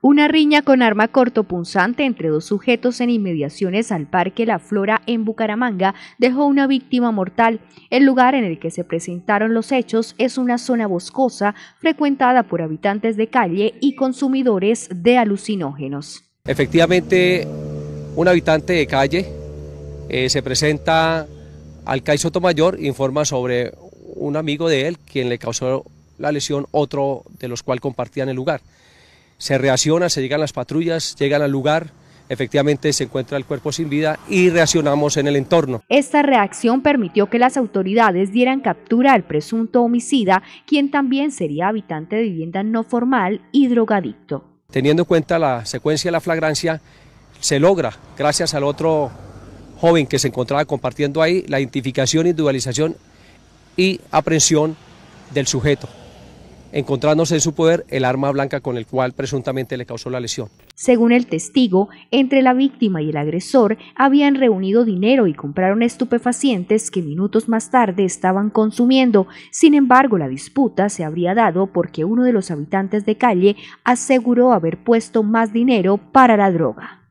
Una riña con arma cortopunzante entre dos sujetos en inmediaciones al Parque La Flora en Bucaramanga dejó una víctima mortal. El lugar en el que se presentaron los hechos es una zona boscosa frecuentada por habitantes de calle y consumidores de alucinógenos. Efectivamente, un habitante de calle eh, se presenta al CAI e informa sobre un amigo de él quien le causó la lesión, otro de los cuales compartían el lugar se reacciona, se llegan las patrullas, llegan al lugar, efectivamente se encuentra el cuerpo sin vida y reaccionamos en el entorno. Esta reacción permitió que las autoridades dieran captura al presunto homicida, quien también sería habitante de vivienda no formal y drogadicto. Teniendo en cuenta la secuencia de la flagrancia, se logra, gracias al otro joven que se encontraba compartiendo ahí, la identificación, individualización y aprehensión del sujeto encontrándose en su poder el arma blanca con el cual presuntamente le causó la lesión. Según el testigo, entre la víctima y el agresor habían reunido dinero y compraron estupefacientes que minutos más tarde estaban consumiendo. Sin embargo, la disputa se habría dado porque uno de los habitantes de calle aseguró haber puesto más dinero para la droga.